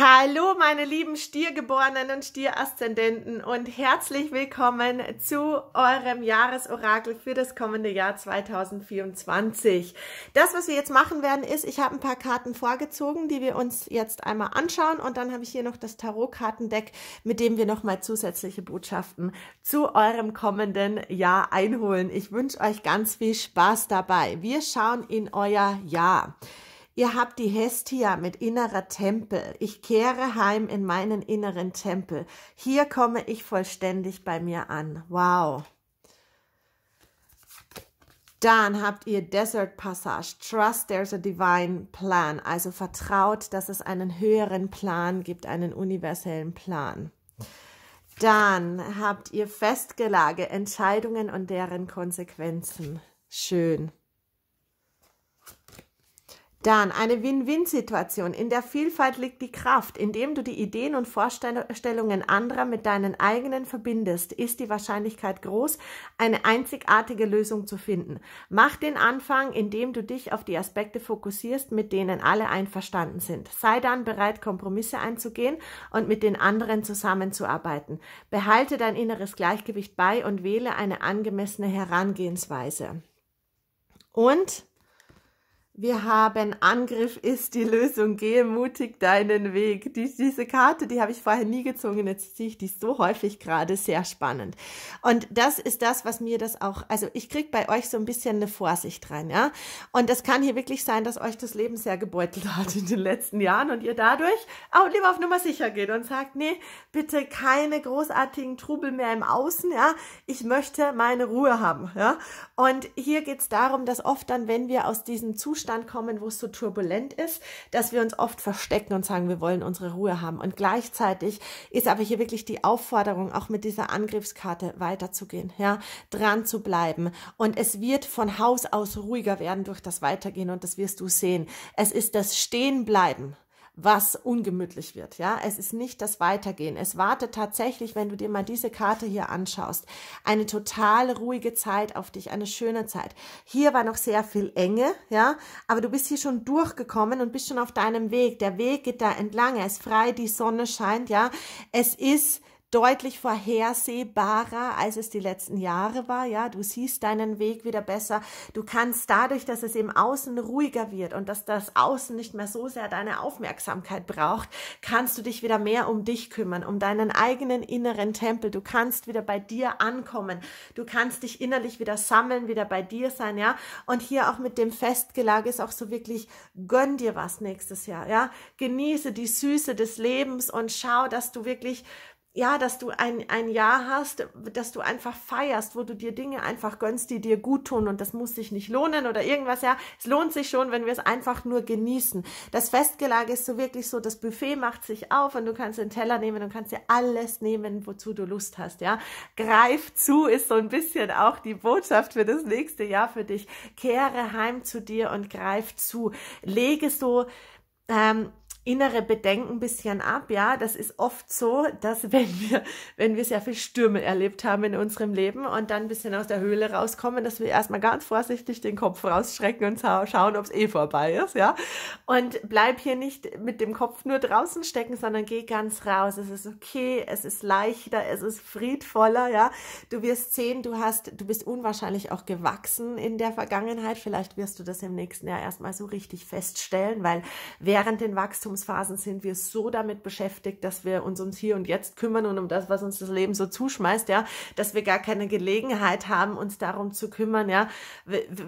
Hallo, meine lieben Stiergeborenen und Stieraszendenten und herzlich willkommen zu eurem Jahresorakel für das kommende Jahr 2024. Das, was wir jetzt machen werden, ist, ich habe ein paar Karten vorgezogen, die wir uns jetzt einmal anschauen und dann habe ich hier noch das Tarotkartendeck, mit dem wir nochmal zusätzliche Botschaften zu eurem kommenden Jahr einholen. Ich wünsche euch ganz viel Spaß dabei. Wir schauen in euer Jahr. Ihr habt die Hestia mit innerer Tempel. Ich kehre heim in meinen inneren Tempel. Hier komme ich vollständig bei mir an. Wow. Dann habt ihr Desert Passage. Trust there's a divine plan. Also vertraut, dass es einen höheren Plan gibt, einen universellen Plan. Dann habt ihr Festgelage, Entscheidungen und deren Konsequenzen. Schön. Dann eine Win-Win-Situation. In der Vielfalt liegt die Kraft. Indem du die Ideen und Vorstellungen anderer mit deinen eigenen verbindest, ist die Wahrscheinlichkeit groß, eine einzigartige Lösung zu finden. Mach den Anfang, indem du dich auf die Aspekte fokussierst, mit denen alle einverstanden sind. Sei dann bereit, Kompromisse einzugehen und mit den anderen zusammenzuarbeiten. Behalte dein inneres Gleichgewicht bei und wähle eine angemessene Herangehensweise. Und wir haben Angriff ist die Lösung, gehe mutig deinen Weg. Die, diese Karte, die habe ich vorher nie gezogen, jetzt ziehe ich die so häufig gerade, sehr spannend. Und das ist das, was mir das auch, also ich kriege bei euch so ein bisschen eine Vorsicht rein, ja. Und das kann hier wirklich sein, dass euch das Leben sehr gebeutelt hat in den letzten Jahren und ihr dadurch auch lieber auf Nummer sicher geht und sagt, nee, bitte keine großartigen Trubel mehr im Außen, ja. Ich möchte meine Ruhe haben, ja. Und hier geht es darum, dass oft dann, wenn wir aus diesem Zustand Zustand kommen, wo es so turbulent ist, dass wir uns oft verstecken und sagen, wir wollen unsere Ruhe haben. Und gleichzeitig ist aber hier wirklich die Aufforderung, auch mit dieser Angriffskarte weiterzugehen, ja, dran zu bleiben. Und es wird von Haus aus ruhiger werden durch das Weitergehen und das wirst du sehen. Es ist das Stehenbleiben was ungemütlich wird. Ja, es ist nicht das Weitergehen. Es wartet tatsächlich, wenn du dir mal diese Karte hier anschaust, eine total ruhige Zeit auf dich, eine schöne Zeit. Hier war noch sehr viel Enge, ja, aber du bist hier schon durchgekommen und bist schon auf deinem Weg. Der Weg geht da entlang, er ist frei, die Sonne scheint, ja. Es ist deutlich vorhersehbarer, als es die letzten Jahre war. Ja, du siehst deinen Weg wieder besser. Du kannst dadurch, dass es im Außen ruhiger wird und dass das Außen nicht mehr so sehr deine Aufmerksamkeit braucht, kannst du dich wieder mehr um dich kümmern, um deinen eigenen inneren Tempel. Du kannst wieder bei dir ankommen. Du kannst dich innerlich wieder sammeln, wieder bei dir sein, ja. Und hier auch mit dem Festgelage ist auch so wirklich, gönn dir was nächstes Jahr, ja. Genieße die Süße des Lebens und schau, dass du wirklich ja, dass du ein, ein Jahr hast, dass du einfach feierst, wo du dir Dinge einfach gönnst, die dir gut tun und das muss sich nicht lohnen oder irgendwas, ja. Es lohnt sich schon, wenn wir es einfach nur genießen. Das Festgelage ist so wirklich so, das Buffet macht sich auf und du kannst den Teller nehmen und kannst dir alles nehmen, wozu du Lust hast, ja. Greif zu ist so ein bisschen auch die Botschaft für das nächste Jahr für dich. Kehre heim zu dir und greif zu. Lege so, ähm, innere Bedenken ein bisschen ab, ja. Das ist oft so, dass wenn wir, wenn wir sehr viel Stürme erlebt haben in unserem Leben und dann ein bisschen aus der Höhle rauskommen, dass wir erstmal ganz vorsichtig den Kopf rausschrecken und schauen, ob es eh vorbei ist, ja. Und bleib hier nicht mit dem Kopf nur draußen stecken, sondern geh ganz raus. Es ist okay, es ist leichter, es ist friedvoller, ja. Du wirst sehen, du hast, du bist unwahrscheinlich auch gewachsen in der Vergangenheit. Vielleicht wirst du das im nächsten Jahr erstmal so richtig feststellen, weil während den Wachstums Wachstumsphasen sind wir so damit beschäftigt, dass wir uns ums Hier und Jetzt kümmern und um das, was uns das Leben so zuschmeißt, ja, dass wir gar keine Gelegenheit haben, uns darum zu kümmern, ja,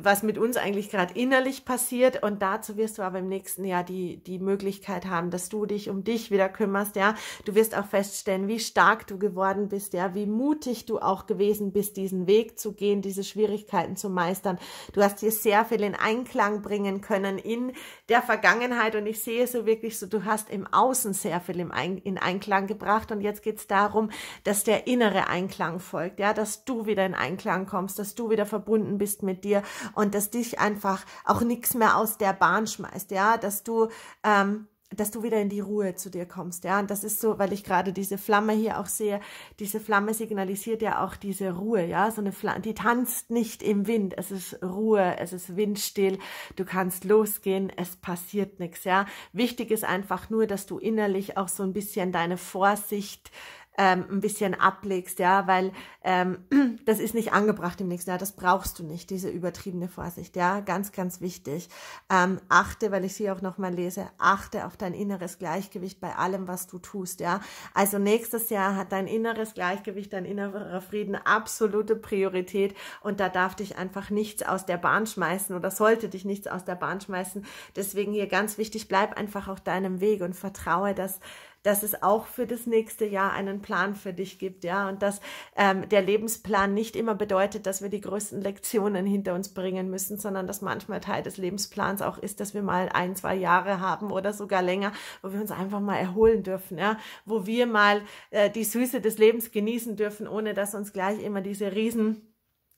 was mit uns eigentlich gerade innerlich passiert. Und dazu wirst du aber im nächsten Jahr die, die Möglichkeit haben, dass du dich um dich wieder kümmerst, ja. Du wirst auch feststellen, wie stark du geworden bist, ja, wie mutig du auch gewesen bist, diesen Weg zu gehen, diese Schwierigkeiten zu meistern. Du hast hier sehr viel in Einklang bringen können in der Vergangenheit und ich sehe so wirklich du, also du hast im Außen sehr viel im Ein in Einklang gebracht und jetzt geht es darum, dass der innere Einklang folgt, ja, dass du wieder in Einklang kommst, dass du wieder verbunden bist mit dir und dass dich einfach auch nichts mehr aus der Bahn schmeißt, ja, dass du ähm, dass du wieder in die Ruhe zu dir kommst. Ja, und das ist so, weil ich gerade diese Flamme hier auch sehe. Diese Flamme signalisiert ja auch diese Ruhe. Ja, so eine Flamme, die tanzt nicht im Wind. Es ist Ruhe, es ist windstill. Du kannst losgehen, es passiert nichts. Ja, wichtig ist einfach nur, dass du innerlich auch so ein bisschen deine Vorsicht ähm, ein bisschen ablegst, ja, weil ähm, das ist nicht angebracht im nächsten Jahr. Das brauchst du nicht, diese übertriebene Vorsicht, ja, ganz, ganz wichtig. Ähm, achte, weil ich sie auch nochmal lese, achte auf dein inneres Gleichgewicht bei allem, was du tust, ja. Also nächstes Jahr hat dein inneres Gleichgewicht, dein innerer Frieden absolute Priorität und da darf dich einfach nichts aus der Bahn schmeißen oder sollte dich nichts aus der Bahn schmeißen. Deswegen hier ganz wichtig, bleib einfach auf deinem Weg und vertraue, dass dass es auch für das nächste Jahr einen Plan für dich gibt, ja, und dass ähm, der Lebensplan nicht immer bedeutet, dass wir die größten Lektionen hinter uns bringen müssen, sondern dass manchmal Teil des Lebensplans auch ist, dass wir mal ein, zwei Jahre haben oder sogar länger, wo wir uns einfach mal erholen dürfen, ja, wo wir mal äh, die Süße des Lebens genießen dürfen, ohne dass uns gleich immer diese riesen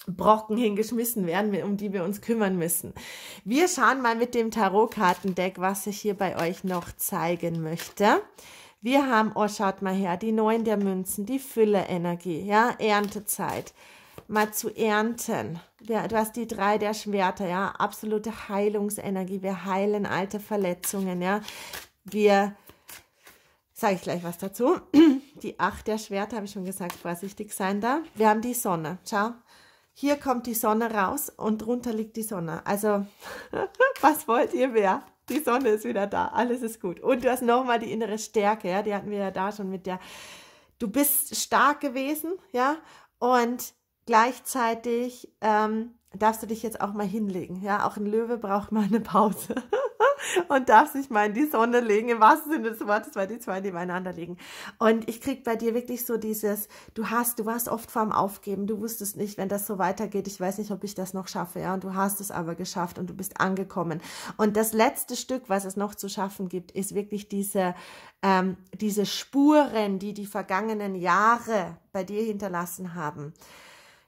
Brocken hingeschmissen werden, um die wir uns kümmern müssen. Wir schauen mal mit dem Tarotkartendeck, was ich hier bei euch noch zeigen möchte. Wir haben, oh schaut mal her, die neun der Münzen, die Fülle-Energie, ja, Erntezeit, mal zu ernten. du hast die drei der Schwerter, ja, absolute Heilungsenergie. Wir heilen alte Verletzungen, ja. Wir sage ich gleich was dazu. Die Acht der Schwerter, habe ich schon gesagt, vorsichtig sein da. Wir haben die Sonne. Schau, hier kommt die Sonne raus und drunter liegt die Sonne. Also, was wollt ihr mehr? die Sonne ist wieder da, alles ist gut. Und du hast nochmal die innere Stärke, ja, die hatten wir ja da schon mit der, du bist stark gewesen, ja, und gleichzeitig ähm, darfst du dich jetzt auch mal hinlegen, ja, auch ein Löwe braucht mal eine Pause. und darf sich mal in die Sonne legen, im wahrsten Sinne des Wortes, weil die zwei nebeneinander liegen. Und ich kriege bei dir wirklich so dieses, du hast, du warst oft vorm Aufgeben, du wusstest nicht, wenn das so weitergeht, ich weiß nicht, ob ich das noch schaffe, ja, und du hast es aber geschafft und du bist angekommen. Und das letzte Stück, was es noch zu schaffen gibt, ist wirklich diese, ähm, diese Spuren, die die vergangenen Jahre bei dir hinterlassen haben,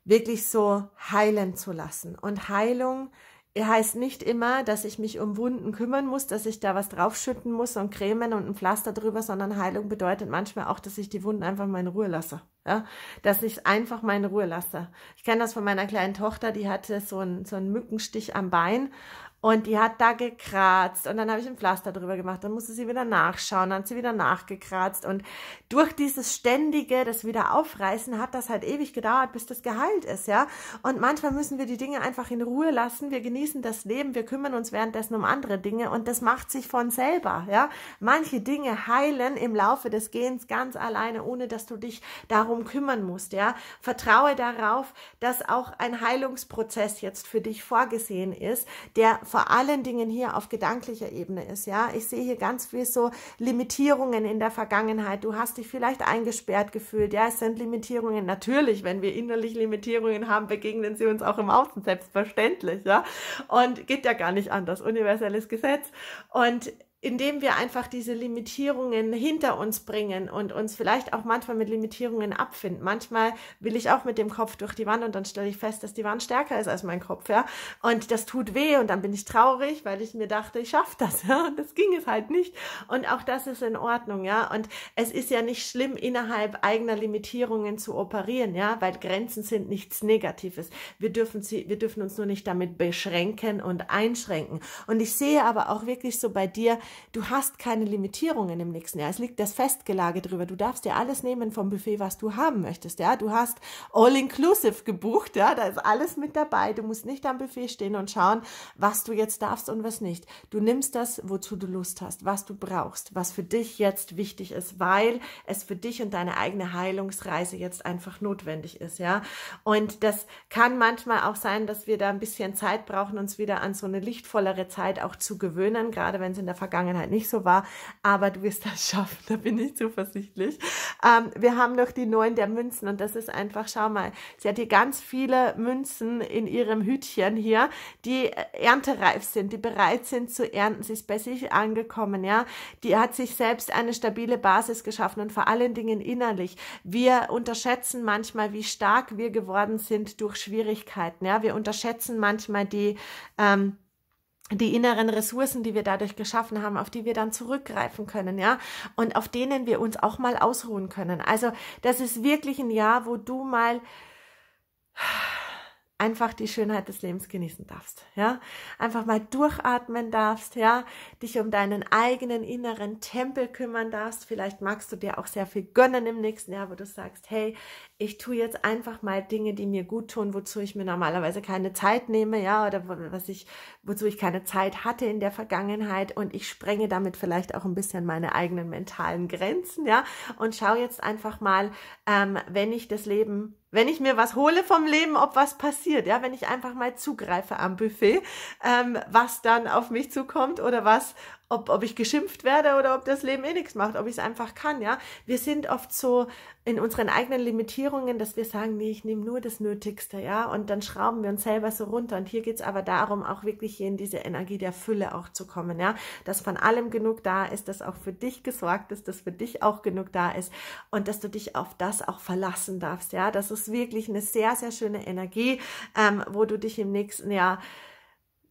wirklich so heilen zu lassen. Und Heilung, heißt nicht immer, dass ich mich um Wunden kümmern muss, dass ich da was draufschütten muss und cremen und ein Pflaster drüber, sondern Heilung bedeutet manchmal auch, dass ich die Wunden einfach mal in Ruhe lasse. Ja? Dass ich einfach mal in Ruhe lasse. Ich kenne das von meiner kleinen Tochter, die hatte so einen, so einen Mückenstich am Bein und die hat da gekratzt und dann habe ich ein Pflaster drüber gemacht. Dann musste sie wieder nachschauen, dann hat sie wieder nachgekratzt. Und durch dieses ständige, das wieder aufreißen, hat das halt ewig gedauert, bis das geheilt ist, ja. Und manchmal müssen wir die Dinge einfach in Ruhe lassen. Wir genießen das Leben, wir kümmern uns währenddessen um andere Dinge und das macht sich von selber, ja. Manche Dinge heilen im Laufe des Gehens ganz alleine, ohne dass du dich darum kümmern musst, ja. Vertraue darauf, dass auch ein Heilungsprozess jetzt für dich vorgesehen ist, der vor allen Dingen hier auf gedanklicher Ebene ist. Ja, ich sehe hier ganz viel so Limitierungen in der Vergangenheit. Du hast dich vielleicht eingesperrt gefühlt. Ja, es sind Limitierungen. Natürlich, wenn wir innerlich Limitierungen haben, begegnen sie uns auch im Außen, selbstverständlich. Ja, und geht ja gar nicht anders. Universelles Gesetz. Und indem wir einfach diese Limitierungen hinter uns bringen und uns vielleicht auch manchmal mit Limitierungen abfinden. Manchmal will ich auch mit dem Kopf durch die Wand und dann stelle ich fest, dass die Wand stärker ist als mein Kopf, ja. Und das tut weh und dann bin ich traurig, weil ich mir dachte, ich schaffe das, ja. Und das ging es halt nicht. Und auch das ist in Ordnung, ja. Und es ist ja nicht schlimm, innerhalb eigener Limitierungen zu operieren, ja, weil Grenzen sind nichts Negatives. Wir dürfen sie, wir dürfen uns nur nicht damit beschränken und einschränken. Und ich sehe aber auch wirklich so bei dir, Du hast keine Limitierungen im nächsten Jahr. Es liegt das Festgelage drüber. Du darfst dir alles nehmen vom Buffet, was du haben möchtest. Ja, du hast all-inclusive gebucht. Ja, da ist alles mit dabei. Du musst nicht am Buffet stehen und schauen, was du jetzt darfst und was nicht. Du nimmst das, wozu du Lust hast, was du brauchst, was für dich jetzt wichtig ist, weil es für dich und deine eigene Heilungsreise jetzt einfach notwendig ist. Ja, und das kann manchmal auch sein, dass wir da ein bisschen Zeit brauchen, uns wieder an so eine lichtvollere Zeit auch zu gewöhnen, gerade wenn es in der Vergangenheit Vergangenheit nicht so war, aber du wirst das schaffen, da bin ich zuversichtlich. Ähm, wir haben noch die neun der Münzen und das ist einfach, schau mal, sie hat hier ganz viele Münzen in ihrem Hütchen hier, die erntereif sind, die bereit sind zu ernten, sie ist bei sich angekommen, ja, die hat sich selbst eine stabile Basis geschaffen und vor allen Dingen innerlich. Wir unterschätzen manchmal, wie stark wir geworden sind durch Schwierigkeiten, ja, wir unterschätzen manchmal die, ähm, die inneren Ressourcen, die wir dadurch geschaffen haben, auf die wir dann zurückgreifen können, ja, und auf denen wir uns auch mal ausruhen können. Also, das ist wirklich ein Jahr, wo du mal einfach die Schönheit des Lebens genießen darfst, ja? Einfach mal durchatmen darfst, ja? Dich um deinen eigenen inneren Tempel kümmern darfst. Vielleicht magst du dir auch sehr viel gönnen im nächsten Jahr, wo du sagst, hey, ich tue jetzt einfach mal Dinge, die mir gut tun, wozu ich mir normalerweise keine Zeit nehme, ja, oder was ich, wozu ich keine Zeit hatte in der Vergangenheit und ich sprenge damit vielleicht auch ein bisschen meine eigenen mentalen Grenzen, ja, und schau jetzt einfach mal, ähm, wenn ich das Leben wenn ich mir was hole vom Leben, ob was passiert, ja, wenn ich einfach mal zugreife am Buffet, ähm, was dann auf mich zukommt oder was ob, ob ich geschimpft werde oder ob das Leben eh nichts macht, ob ich es einfach kann, ja. Wir sind oft so in unseren eigenen Limitierungen, dass wir sagen, nee, ich nehme nur das Nötigste, ja, und dann schrauben wir uns selber so runter. Und hier geht's aber darum, auch wirklich hier in diese Energie der Fülle auch zu kommen, ja, dass von allem genug da ist, dass auch für dich gesorgt ist, dass für dich auch genug da ist und dass du dich auf das auch verlassen darfst, ja. Das ist wirklich eine sehr, sehr schöne Energie, ähm, wo du dich im nächsten Jahr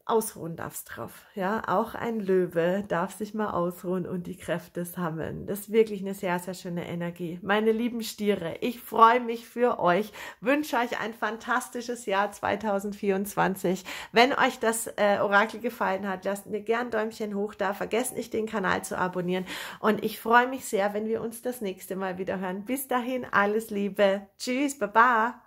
ausruhen darfst drauf. Ja, auch ein Löwe darf sich mal ausruhen und die Kräfte sammeln. Das ist wirklich eine sehr, sehr schöne Energie. Meine lieben Stiere, ich freue mich für euch, wünsche euch ein fantastisches Jahr 2024. Wenn euch das äh, Orakel gefallen hat, lasst mir gern Däumchen hoch da, vergesst nicht den Kanal zu abonnieren und ich freue mich sehr, wenn wir uns das nächste Mal wieder hören. Bis dahin, alles Liebe. Tschüss, Baba.